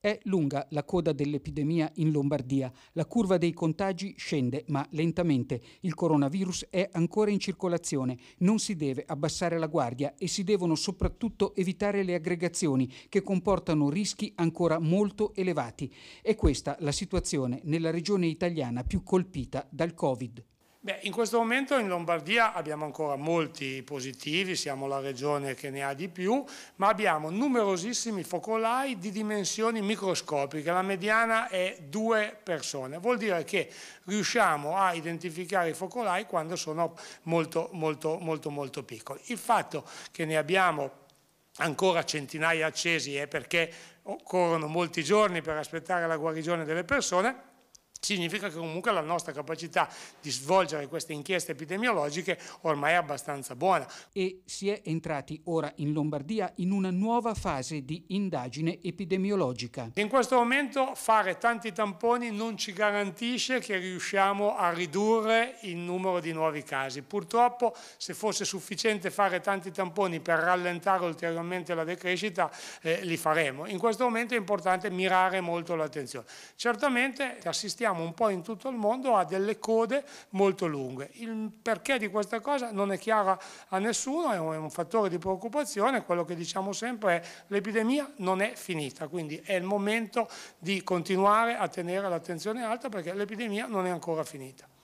È lunga la coda dell'epidemia in Lombardia. La curva dei contagi scende, ma lentamente. Il coronavirus è ancora in circolazione. Non si deve abbassare la guardia e si devono soprattutto evitare le aggregazioni che comportano rischi ancora molto elevati. È questa la situazione nella regione italiana più colpita dal Covid. Beh, in questo momento in Lombardia abbiamo ancora molti positivi, siamo la regione che ne ha di più, ma abbiamo numerosissimi focolai di dimensioni microscopiche, la mediana è due persone, vuol dire che riusciamo a identificare i focolai quando sono molto, molto, molto, molto piccoli. Il fatto che ne abbiamo ancora centinaia accesi è perché occorrono molti giorni per aspettare la guarigione delle persone, significa che comunque la nostra capacità di svolgere queste inchieste epidemiologiche ormai è abbastanza buona. E si è entrati ora in Lombardia in una nuova fase di indagine epidemiologica. In questo momento fare tanti tamponi non ci garantisce che riusciamo a ridurre il numero di nuovi casi. Purtroppo se fosse sufficiente fare tanti tamponi per rallentare ulteriormente la decrescita eh, li faremo. In questo momento è importante mirare molto l'attenzione. Certamente assistiamo troviamo un po' in tutto il mondo ha delle code molto lunghe. Il perché di questa cosa non è chiaro a nessuno, è un fattore di preoccupazione, quello che diciamo sempre è l'epidemia non è finita, quindi è il momento di continuare a tenere l'attenzione alta perché l'epidemia non è ancora finita.